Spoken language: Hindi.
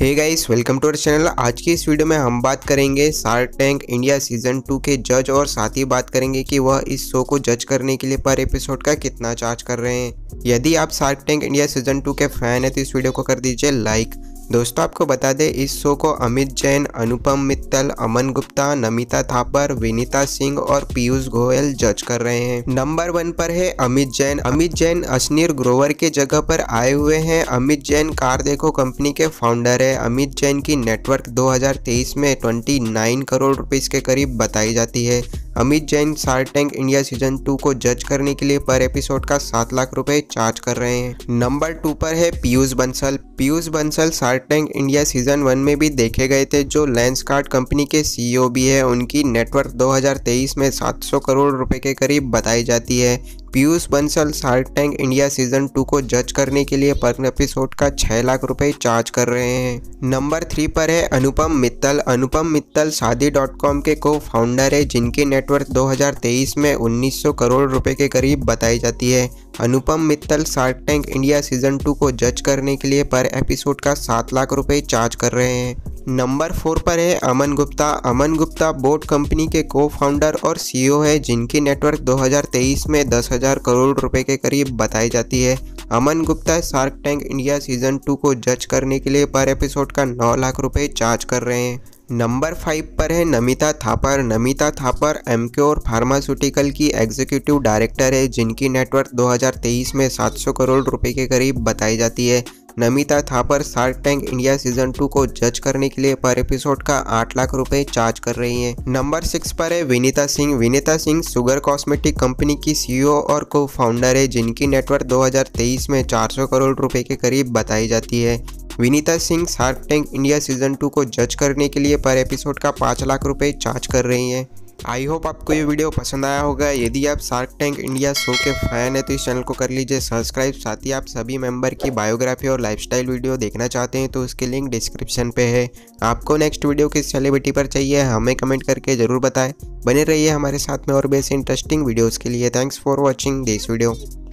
hey guys welcome to our channel आज की इस वीडियो में हम बात करेंगे shark tank India season two के जज और साथ ही बात करेंगे कि वह इस शो को जज करने के लिए पर एपिसोड का कितना चार्ज कर रहे हैं यदि आप shark tank India season two के फैन है तो इस वीडियो को कर दीजिए लाइक दोस्तों आपको बता दें इस शो को अमित जैन अनुपम मित्तल अमन गुप्ता नमिता थापर विनीता सिंह और पीयूष गोयल जज कर रहे हैं नंबर वन पर है अमित जैन अमित जैन अश्नीर ग्रोवर के जगह पर आए हुए हैं अमित जैन कार देखो कंपनी के फाउंडर है अमित जैन की नेटवर्क 2023 में 29 करोड़ रुपीज के करीब बताई जाती है Amit Jain shark tank India season two को जज करने के लिए पर एपिसोड का सात लाख रुपए चार्ज कर रहे हैं नंबर टू पर है Piyush Bansal Piyush Bansal shark tank India season one में भी देखे गए थे जो लेंस कार्ड कंपनी के सीईओ e भी है उनकी नेटवर्क 2023 में 700 करोड़ रुपए के करीब बताई जाती है Piyush Bansal shark tank India season two को जज करने के लिए पर एपिसोड का छह लाख रुपए चार्ज कर रहे हैं नंबर थ्री पर है अनुपम मित्तल अनुपम मित्तल शादी डॉट कॉम के को फाउंडर है जिनकी नेटवर्क 2023 में 1900 करोड़ रुपए के करीब बताई जाती है Anupam Mittal shark tank India season two को जज करने के लिए पर एपिसोड का सात लाख रुपए चार्ज कर रहे हैं नंबर फोर पर है अमन गुप्ता अमन गुप्ता बोट कंपनी के को फाउंडर और सीईओ e है जिनकी नेटवर्क 2023 में 10,000 करोड़ रुपए के करीब बताई जाती है Aman Gupta shark tank India season two को जज करने के लिए पर एपिसोड का 9 लाख रुपए चार्ज कर रहे हैं नंबर फाइव पर है नमिता थापर नमिता थापर एम और फार्मास्यूटिकल की एग्जीक्यूटिव डायरेक्टर है जिनकी नेटवर्क 2023 में 700 करोड़ रुपए के करीब बताई जाती है Namita Thapar shark tank India season two को जज करने के लिए पर एपिसोड का आठ लाख रूपए चार्ज कर रही है नंबर सिक्स पर है विनीता सिंह विनीता सिंह सुगर कॉस्मेटिक कंपनी की सीईओ e और को फाउंडर है जिनकी नेटवर्क 2023 में 400 करोड़ रुपए के करीब बताई जाती है Vineeta Singh shark tank India season two को जज करने के लिए पर एपिसोड का पाँच लाख रुपए चार्ज कर रही हैं आई होप आपको ये वीडियो पसंद आया होगा यदि आप शार्क टैंक इंडिया शो के फैन है तो इस चैनल को कर लीजिए सब्सक्राइब साथ ही आप सभी मेंबर की बायोग्राफी और लाइफस्टाइल वीडियो देखना चाहते हैं तो उसके लिंक डिस्क्रिप्शन पे है आपको नेक्स्ट वीडियो किस सेलिब्रिटी पर चाहिए हमें कमेंट करके ज़रूर बताएं बने रहिए हमारे साथ में और बेस इंटरेस्टिंग वीडियोज़ के लिए thanks for watching this video